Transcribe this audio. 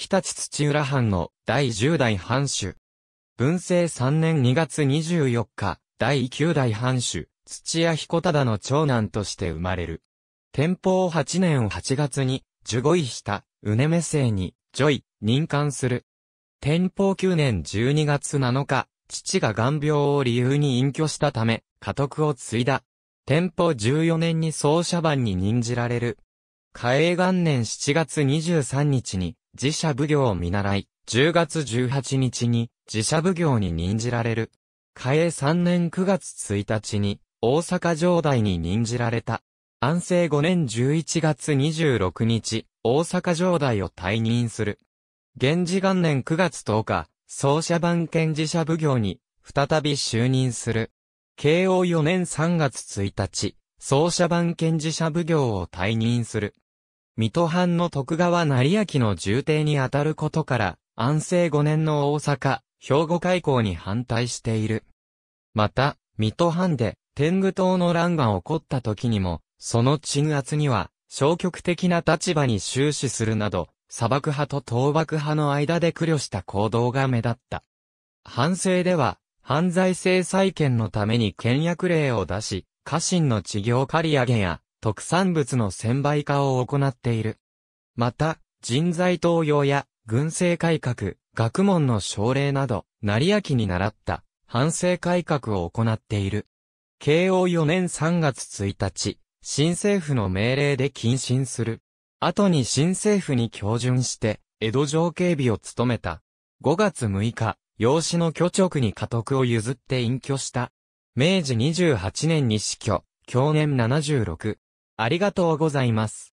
日立土浦藩の第10代藩主。文政3年2月24日、第9代藩主、土屋彦忠の長男として生まれる。天保8年8月に、受護位した、うねめ姓に、ジョイ、任官する。天保9年12月7日、父が眼病を理由に隠居したため、家督を継いだ。天保14年に奏者番に任じられる。嘉永元年7月23日に、自社奉行を見習い、10月18日に自社奉行に任じられる。嘉永3年9月1日に大阪城代に任じられた。安政5年11月26日、大阪城代を退任する。源氏元年9月10日、奏者番県自社奉行に再び就任する。慶応4年3月1日、奏者番県自社奉行を退任する。水戸藩の徳川成明の重帝にあたることから、安政5年の大阪、兵庫開港に反対している。また、水戸藩で天狗党の乱が起こった時にも、その鎮圧には消極的な立場に終始するなど、砂漠派と倒幕派の間で苦慮した行動が目立った。反省では、犯罪制裁権のために倹約令を出し、家臣の治業借り上げや、特産物の専売化を行っている。また、人材登用や軍政改革、学問の奨励など、成明に習った反省改革を行っている。慶応4年3月1日、新政府の命令で謹慎する。後に新政府に教順して、江戸城警備を務めた。5月6日、養子の居直に家督を譲って隠居した。明治28年に死去、去年76。ありがとうございます。